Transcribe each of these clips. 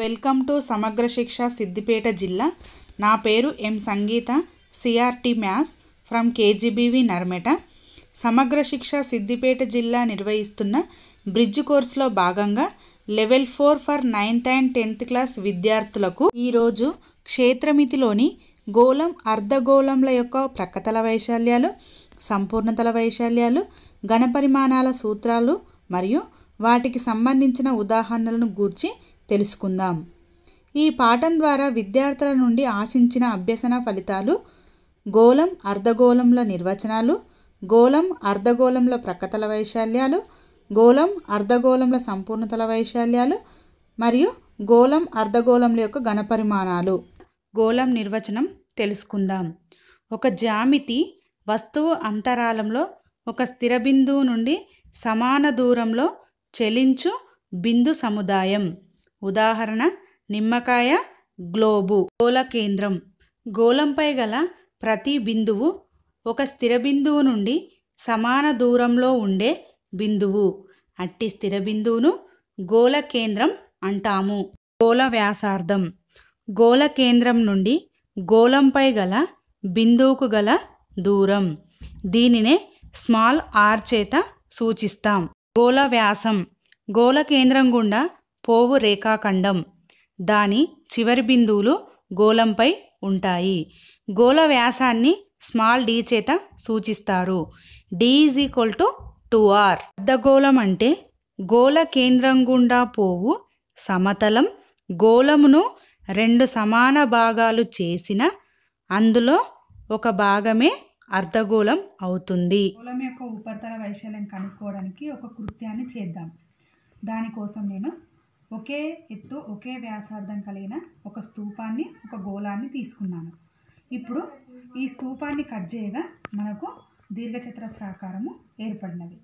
Welcome to సమగ్ర శిక్ష సిద్దిపేట జిల్లా నా పేరు M Sangeetha CRT maths from KGBV Narmeta Samagra Shiksha Siddipet జిల్లా నిర్వహిస్తున్న బ్రిడ్జ్ కోర్సులో భాగంగా level four for ninth and tenth class విద్యార్థులకు ఈరోజు క్షేత్రమితిలోని గోళం అర్ధగోళంల యొక్క ప్రక్కతల వైశాల్యాలు సంపూర్ణతల వైశాల్యాలు ఘనపరిమాణాల సూత్రాలు మరియు వాటికి సంబంధించిన ఉదాహరణలను గూర్చి తెలుసుకుందాం ఈ పాఠం ద్వారా విద్యార్థుల నుండి ఆశించిన అభ్యసన ఫలితాలు గోళం అర్ధగోళంల నిర్వచనాలు గోళం అర్ధగోళంల ప్రక్కతల వైశాల్యాలు గోళం అర్ధగోళంల సంపూర్ణతల వైశాల్యాలు మరియు గోళం అర్ధగోళంల యొక్క ఘనపరిమాణాలు గోళం నిర్వచనం తెలుసుకుందాం ఒక జ్యామితి వస్తువు అంతరాలంలో ఒక స్థిర బిందువు నుండి సమాన దూరంలో చెలించు బిందు సముదాయం ఉదాహరణ నిమ్మకాయ గ్లోబు గోళ కేంద్రం గోళంపై గల ప్రతి బిందువు ఒక స్థిర బిందువు నుండి సమాన దూరంలో ఉండే బిందువు అట్టి స్థిర బిందువును గోళ కేంద్రం అంటాము గోళ వ్యాసార్థం గోళ కేంద్రం నుండి గోళంపై గల బిందువుకు గల దూరం దీనినే స్మాల్ ఆర్ చేత సూచిస్తాం గోళ వ్యాసం గోళ కేంద్రం గుండా పోవు రేఖాఖండం దాని చివరి బిందువులు గోళంపై ఉంటాయి గోళ వ్యాసాన్ని స్మాల్ డి చేత సూచిస్తారు d is equal to two r అర్ధగోళం అంటే గోళ కేంద్రం గుండా పోవు సమతలం గోళమును రెండు సమాన భాగాలు చేసిన అందులో ఒక భాగమే అర్ధగోళం అవుతుంది గోళం యొక్క ఉపరితల వైశాల్యం కనుక్కోవడానికి ఒక కృత్యాన్ని చేద్దాం దానికోసం నేను ఒకే ఎత్తు ఒకే వ్యాసార్థం కలిగిన ఒక స్తూపాన్ని ఒక గోళాన్ని తీసుకున్నాను ఇప్పుడు ఈ స్తూపాన్ని కట్ చేయగా మనకు దీర్ఘచతురస్రాకారము ఏర్పడినది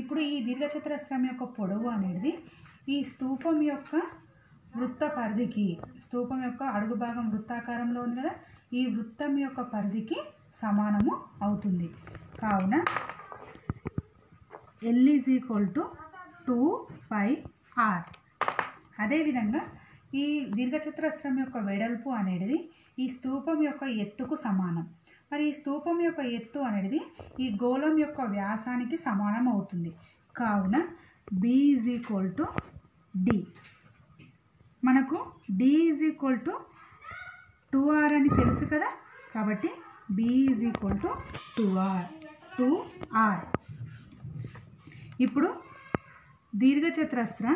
ఇప్పుడు ఈ దీర్ఘచతురస్రం యొక్క పొడవు అనేది ఈ స్తూపం యొక్క వృత్త పరిధికి స్తూపం యొక్క అడుగు భాగం వృత్తాకారంలో ఉంది కదా ఈ వృత్తం యొక్క పరిధికి సమానము అవుతుంది కావున l is equal to two five r అదేవిధంగా ఈ దీర్ఘచతురస్రం యొక్క వెడల్పు అనేది ఈ స్తూపం యొక్క ఎత్తుకు సమానం మరి ఈ స్తూపం యొక్క ఎత్తు అనేది ఈ గోళం యొక్క వ్యాసానికి సమానం అవుతుంది కావున b is equal to d మనకు d is equal to two r అని తెలుసు కదా కాబట్టి b is equal to two r two r ఇప్పుడు దీర్ఘచతురస్రం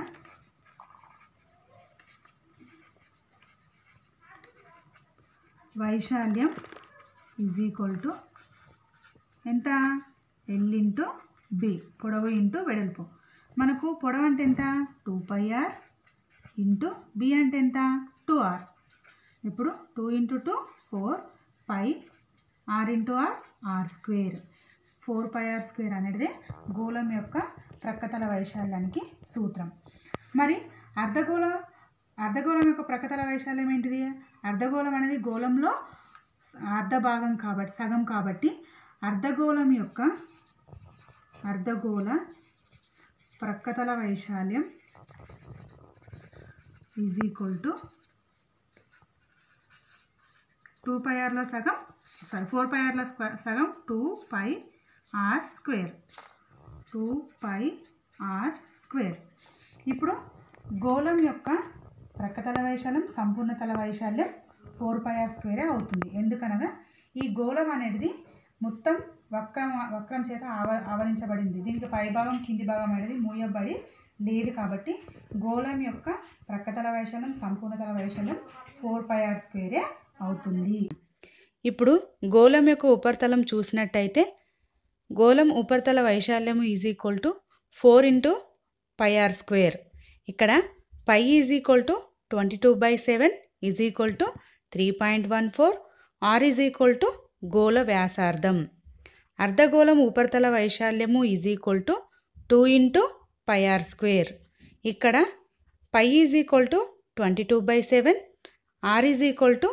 వైశాల్యం ఈజ్ ఈక్వల్ టు ఎంత ఎల్ ఇంటూ బి పొడవు ఇంటూ వెడల్పు మనకు పొడవు అంటే ఎంత two pi r into b అంటే ఎంత టూ ఆర్ ఇప్పుడు two into two four pi r into r r square four pi r square అనేది గోళం యొక్క ప్రక్కతల వైశాల్యానికి సూత్రం మరి అర్ధగోళ అర్ధగోళం యొక్క ప్రకతల వైశాల్యం ఏంటిది అర్ధగోళం అనేది గోళంలో అర్ధ భాగం కాబట్టి సగం కాబట్టి అర్ధగోళం యొక్క అర్ధగోళ ప్రక్కతల వైశాల్యం is equal to two pi ఆర్ల సగం సారీ ఫోర్ పై ఆర్లో సగం two pi r square two pi r square ఇప్పుడు గోళం యొక్క ప్రక్కతల వైశాల్యం సంపూర్ణతల వైశాల్యం ఫోర్ పైఆర్ స్క్వేరే అవుతుంది ఎందుకనగా ఈ గోళం అనేది మొత్తం వక్రం వక్రం చేత ఆవ ఆవరించబడింది దీనికి పైభాగం కింది భాగం అనేది మూయబడి లేదు కాబట్టి గోళం యొక్క ప్రక్కతల వైశాల్యం సంపూర్ణతల వైశాల్యం ఫోర్ పైఆర్ స్క్వేరే అవుతుంది ఇప్పుడు గోళం యొక్క ఉపరితలం చూసినట్టయితే గోళం ఉపరితల వైశాల్యము is equal to four into pi r square ఇక్కడ pi is equal to twenty two by seven is equal to three point one four r is equal to గోళ వ్యాసార్థం అర్ధగోళం ఉపరితల వైశాల్యము is equal to two into pi r square ఇక్కడ pi is equal to twenty two by seven r is equal to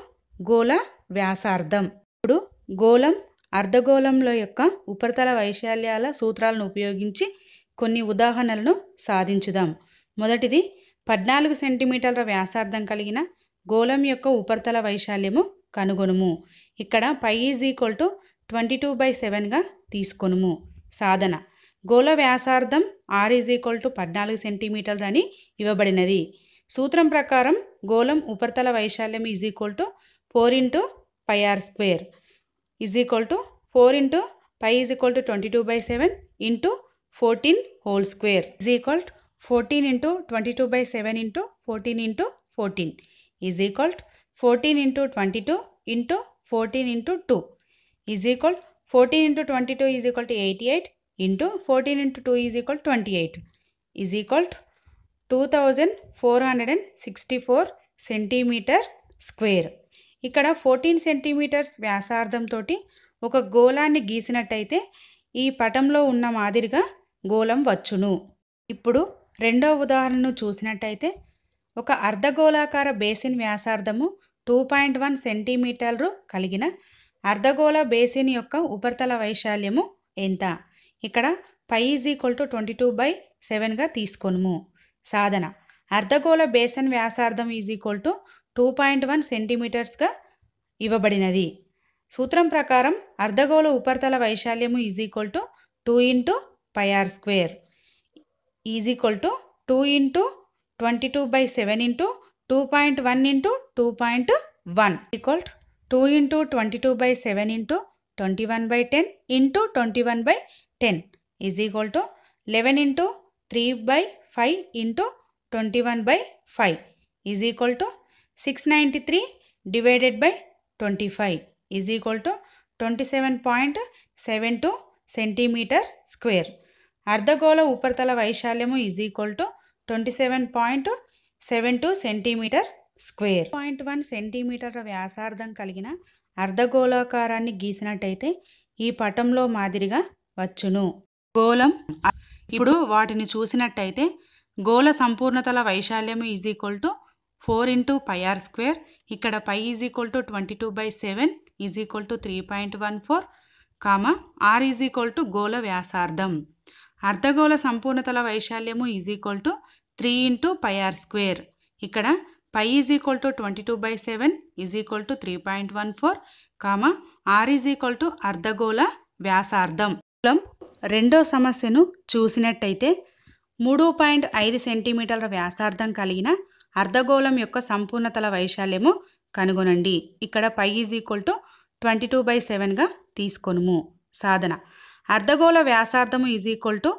గోళ వ్యాసార్థం ఇప్పుడు గోళం అర్ధగోళంలో యొక్క ఉపరితల వైశాల్యాల సూత్రాలను ఉపయోగించి కొన్ని ఉదాహరణలను సాధించుదాం మొదటిది పద్నాలుగు సెంటీమీటర్ల వ్యాసార్థం కలిగిన గోళం యొక్క ఉపరితల వైశాల్యము కనుగొనుము ఇక్కడ pi is equal to twenty two by సెవెన్గా తీసుకొనుము సాధన గోళ వ్యాసార్థం ఆర్ ఈజ్ ఈక్వల్ టు పద్నాలుగు సెంటీమీటర్లు అని ఇవ్వబడినది సూత్రం ప్రకారం గోళం ఉపరితల వైశాల్యం is equal to four into pi r square is equal to four into pi is equal to twenty two by seven into fourteen whole square is equal to fourteen into twenty two by seven into fourteen into fourteen is equal fourteen into twenty two into fourteen into two is equal fourteen into twenty two is equal to eighty eight into fourteen into two is equal twenty eight is equal two thousand four hundred and sixty four centimeter square ఇక్కడ fourteen centimeters వ్యాసార్థంతో ఒక గోళాన్ని గీసినట్టయితే ఈ పటంలో ఉన్న మాదిరిగా గోళం వచ్చును ఇప్పుడు రెండో ఉదాహరణను చూసినట్టయితే ఒక అర్ధగోళాకార బేసిన్ వ్యాసార్థము టూ పాయింట్ వన్ సెంటీమీటర్లు కలిగిన అర్ధగోళ బేసిన్ యొక్క ఉపరితల వైశాల్యము ఎంత ఇక్కడ pi is equal to twenty two by సెవెన్గా తీసుకొనుము సాధన అర్ధగోళ బేసన్ వ్యాసార్థం is equal to two point one సెంటీమీటర్స్గా ఇవ్వబడినది సూత్రం ప్రకారం అర్ధగోళ ఉపరితల వైశాల్యము is equal to two into pi r square is equal to 2 into 22 by 7 into 2.1 into 2.1 equal to 2 into 22 by 7 into 21 by 10 into 21 by 10 is equal to 11 into 3 by 5 into 21 by 5 is equal to 693 divided by 25 is equal to 27.72 centimeter square. అర్ధగోళ ఉపరితల వైశాల్యము is equal to twenty seven point seven two centimeter square point one సెంటీమీటర్ల వ్యాసార్థం కలిగిన అర్ధగోళాకారాన్ని గీసినట్టయితే ఈ పటంలో మాదిరిగా వచ్చును గోళం ఇప్పుడు వాటిని చూసినట్టయితే గోళ సంపూర్ణతల వైశాల్యం is equal to four into pi r square ఇక్కడ pi is equal to twenty two by seven is equal to three point one four comma r is equal to గోళ వ్యాసార్థం అర్ధగోళ సంపూర్ణతల వైశాల్యము is equal to three into pi r square ఇక్కడ pi is equal to twenty two by seven is equal to three point one four comma r is equal to అర్ధగోళ వ్యాసార్థం రెండో సమస్యను చూసినట్టయితే మూడు పాయింట్ ఐదు సెంటీమీటర్ల వ్యాసార్థం కలిగిన అర్ధగోళం యొక్క సంపూర్ణతల వైశాల్యము కనుగొనండి ఇక్కడ pi is equal to twenty two by సెవెన్గా తీసుకొనుము సాధన అర్ధగోళ వ్యాసార్థము is equal to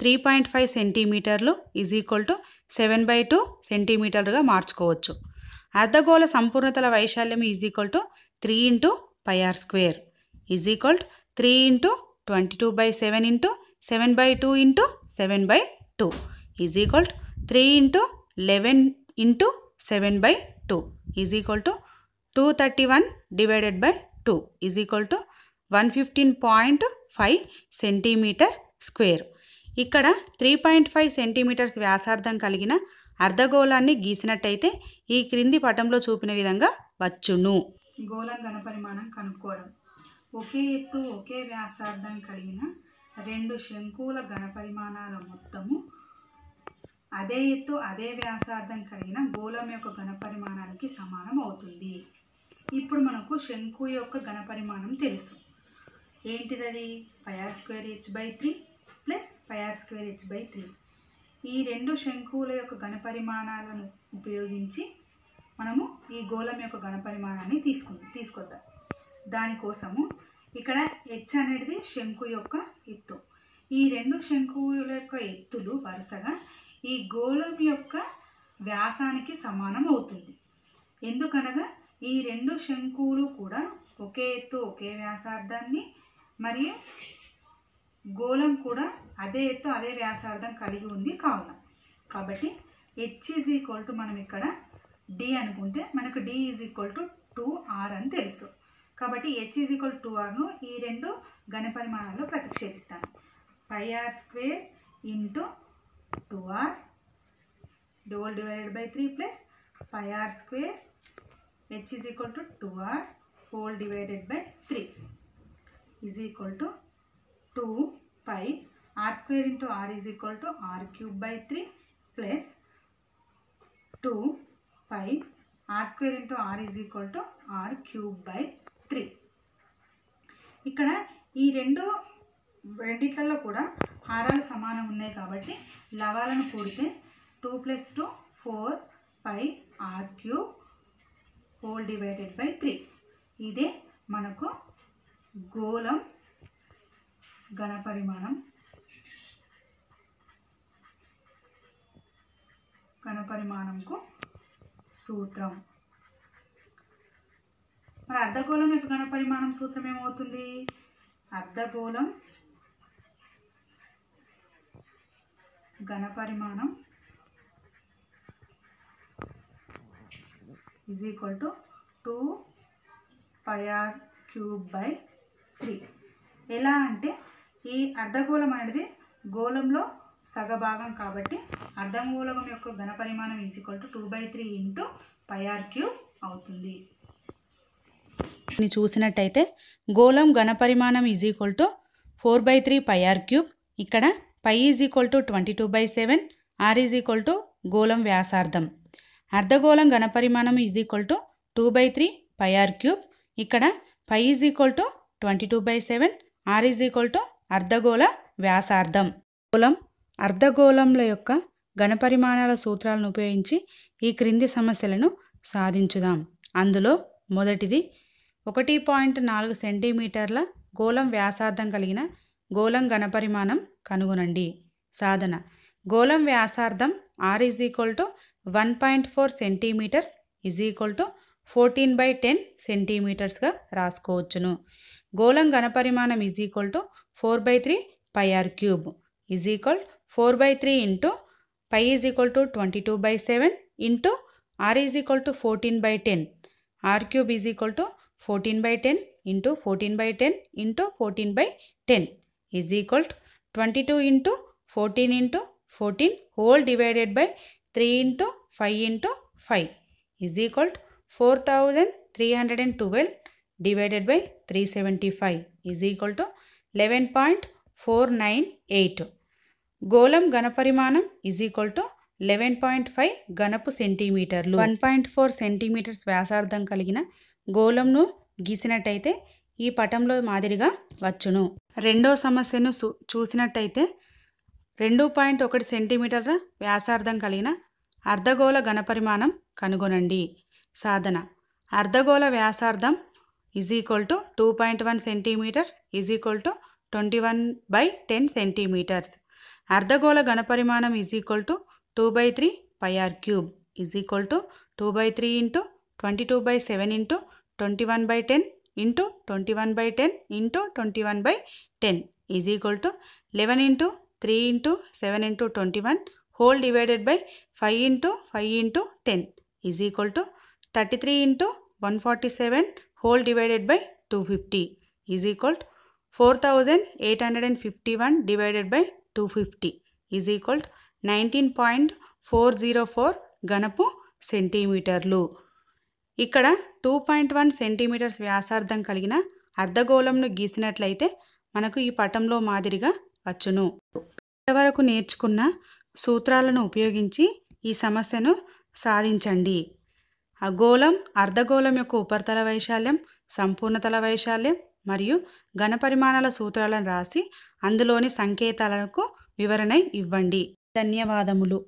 three point five సెంటీమీటర్లు is equal to seven by two సెంటీమీటర్లుగా మార్చుకోవచ్చు అర్ధగోళ సంపూర్ణతల వైశాల్యం is equal to three into pi r square is equal to three into twenty two by seven into seven by two into seven by two is equal to three into eleven into seven by two is equal to two thirty one divided by two is equal to one fifteen point five centimeter square ఇక్కడ three point five centimeters వ్యాసార్థం కలిగిన అర్ధగోళాన్ని గీసినట్టయితే ఈ క్రింది పటంలో చూపిన విధంగా వచ్చును గోళం ఘనపరిమాణం కనుక్కోవడం ఒకే ఎత్తు ఒకే వ్యాసార్థం కలిగిన రెండు శంకుల ఘనపరిమాణాల మొత్తము అదే ఎత్తు అదే వ్యాసార్థం కలిగిన గోళం యొక్క ఘనపరిమాణానికి సమానం అవుతుంది ఇప్పుడు మనకు శంకు యొక్క ఘనపరిమాణం తెలుసు ఏంటిది అది pi r square h by three plus pi r square h by three ఈ రెండు శంకువుల యొక్క ఘనపరిమాణాలను ఉపయోగించి మనము ఈ గోళం యొక్క ఘనపరిమాణాన్ని తీసుకు తీసుకొద్దాం దానికోసము ఇక్కడ హెచ్ అనేది శంకు యొక్క ఎత్తు ఈ రెండు శంకువుల యొక్క ఎత్తులు వరుసగా ఈ గోళం యొక్క వ్యాసానికి సమానం అవుతుంది ఎందుకనగా ఈ రెండు శంకువులు కూడా ఒకే ఎత్తు ఒకే వ్యాసార్థాన్ని మరి గోళం కూడా అదే ఎత్తు అదే వ్యాసార్థం కలిగి ఉంది కావున కాబట్టి హెచ్ ఈజ్ ఈక్వల్ టు మనం ఇక్కడ డి అనుకుంటే మనకు d is equal to two r అని తెలుసు కాబట్టి హెచ్ ఈజ్ ఈక్వల్ టూ ఆర్ను ఈ రెండు పరిమాణాల్లో ప్రతిక్షేపిస్తాను pi r square into two r whole divided by three plus pi r square h is equal to two r whole divided by three is equal to two pi r square into r is equal to r cube by three plus two pi r square into r is equal to r cube by three ఇక్కడ ఈ రెండు రెండిట్లలో కూడా హారాలు సమానం ఉన్నాయి కాబట్టి లవాలను కూడితే two plus two four pi r cube whole divided by three ఇదే మనకు గోళం ఘనపరిమాణం ఘనపరిమాణంకు సూత్రం మరి అర్ధగోళం యొక్క ఘనపరిమాణం సూత్రం ఏమవుతుంది అర్ధగోళం ఘనపరిమాణం is equal to two pi r cube by three ఎలా అంటే ఈ అర్ధగోళం అనేది గోళంలో సగభాగం కాబట్టి అర్ధగోళం యొక్క ఘనపరిమాణం పరిమాణం equal to two by three into pi r cube అవుతుంది చూసినట్టయితే గోళం ఘనపరిమాణం is equal to four by three pi r cube ఇక్కడ pi is equal to twenty two by seven r is equal to గోళం వ్యాసార్థం అర్ధగోళం ఘనపరిమాణం is equal to two by three pi r cube ఇక్కడ pi is equal to twenty two by seven r is equal to అర్ధగోళ వ్యాసార్థం గోళం అర్ధగోళంల యొక్క ఘనపరిమాణాల సూత్రాలను ఉపయోగించి ఈ క్రింది సమస్యలను సాధించుదాం అందులో మొదటిది ఒకటి పాయింట్ నాలుగు సెంటీమీటర్ల గోళం వ్యాసార్థం కలిగిన గోళం ఘనపరిమాణం కనుగొనండి సాధన గోళం వ్యాసార్థం r is equal to one point four centimeters is equal to fourteen by ten సెంటీమీటర్స్గా రాసుకోవచ్చును గోళం ఘనపరిమాణం is equal to four by three pi r cube is equal four by three into pi is equal to twenty two by seven into r is equal to fourteen by ten r cube is equal to fourteen by ten into fourteen by ten into fourteen by ten is equal to twenty two into fourteen into fourteen whole divided by three into five into five is equal to four thousand three hundred and twelve divided by three seventy five is equal to eleven point four nine eight గోళం ఘనపరిమాణం is equal to eleven point five ఘనపు సెంటీమీటర్లు one point four centimetres వ్యాసార్థం కలిగిన గోళంను గీసినట్టయితే ఈ పటంలో మాదిరిగా వచ్చును రెండో సమస్యను చూసినట్టయితే రెండు పాయింట్ ఒకటి సెంటీమీటర్ల వ్యాసార్థం కలిగిన అర్ధగోళ ఘనపరిమాణం కనుగొనండి సాధన అర్ధగోళ వ్యాసార్థం is equal to 2.1 centimeters is equal to 21 by 10 centimeters. ಅರ್ಧಗೋಳ ಘನಪರಿಮಾಣಂ is equal to 2 by 3 pi r cube is equal to 2 by 3 into 22 by 7 into 21 by 10 into 21 by 10 into 21 by 10 is equal to 11 into 3 into 7 into 21 whole divided by 5 into 5 into 10 is equal to 33 into 147 whole divided by two fifty is equal four thousand eight hundred and fifty one divided by two fifty is equal nineteen point four zero four గణపు సెంటీమీటర్లు ఇక్కడ two point one centimetres వ్యాసార్థం కలిగిన అర్ధగోళంను గీసినట్లయితే మనకు ఈ పటంలో మాదిరిగా వచ్చును ఇంతవరకు నేర్చుకున్న సూత్రాలను ఉపయోగించి ఈ సమస్యను సాధించండి అగోళం అర్ధగోళం యొక్క ఉపరితల వైశాల్యం సంపూర్ణతల వైశాల్యం మరియు ఘనపరిమాణాల సూత్రాలను రాసి అందులోని సంకేతాలకు వివరణ ఇవ్వండి ధన్యవాదములు